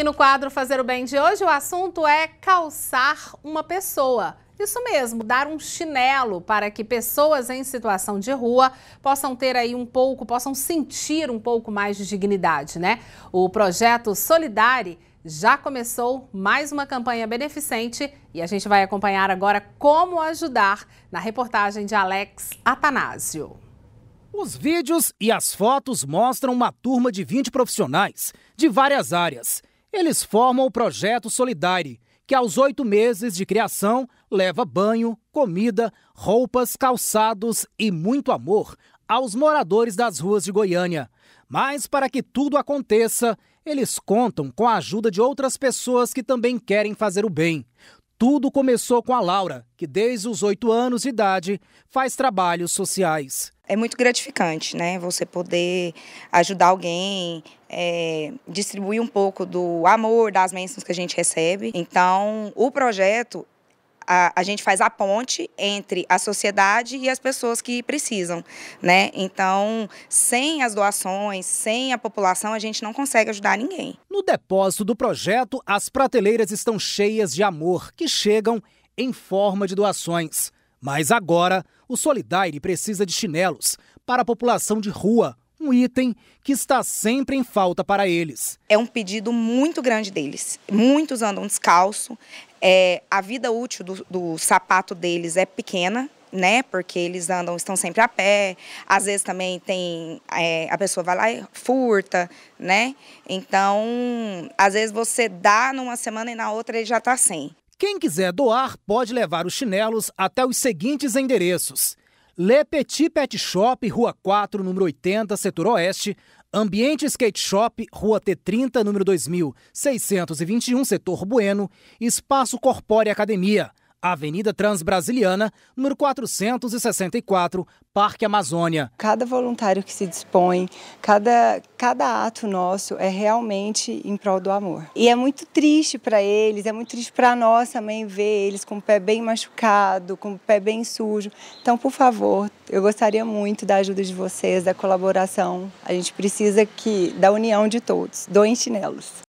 E no quadro Fazer o Bem de hoje, o assunto é calçar uma pessoa. Isso mesmo, dar um chinelo para que pessoas em situação de rua possam ter aí um pouco, possam sentir um pouco mais de dignidade, né? O projeto Solidari já começou mais uma campanha beneficente e a gente vai acompanhar agora como ajudar na reportagem de Alex Atanásio. Os vídeos e as fotos mostram uma turma de 20 profissionais de várias áreas eles formam o projeto Solidari, que aos oito meses de criação leva banho, comida, roupas, calçados e muito amor aos moradores das ruas de Goiânia. Mas para que tudo aconteça, eles contam com a ajuda de outras pessoas que também querem fazer o bem. Tudo começou com a Laura, que desde os oito anos de idade faz trabalhos sociais. É muito gratificante, né? Você poder ajudar alguém, é, distribuir um pouco do amor, das mensagens que a gente recebe. Então, o projeto a, a gente faz a ponte entre a sociedade e as pessoas que precisam, né? Então, sem as doações, sem a população, a gente não consegue ajudar ninguém. No depósito do projeto, as prateleiras estão cheias de amor que chegam em forma de doações. Mas agora, o Solidaire precisa de chinelos para a população de rua, um item que está sempre em falta para eles. É um pedido muito grande deles. Muitos andam descalço. É, a vida útil do, do sapato deles é pequena, né? Porque eles andam, estão sempre a pé. Às vezes também tem é, a pessoa vai lá e furta, né? Então, às vezes você dá numa semana e na outra ele já está sem. Quem quiser doar pode levar os chinelos até os seguintes endereços: Le Petit Pet Shop, Rua 4, número 80, Setor Oeste. Ambiente Skate Shop, Rua T30, número 2621, Setor Bueno. Espaço Corpore Academia. Avenida Transbrasiliana, número 464, Parque Amazônia. Cada voluntário que se dispõe, cada, cada ato nosso é realmente em prol do amor. E é muito triste para eles, é muito triste para nós também ver eles com o pé bem machucado, com o pé bem sujo. Então, por favor, eu gostaria muito da ajuda de vocês, da colaboração. A gente precisa que da união de todos. Doem chinelos.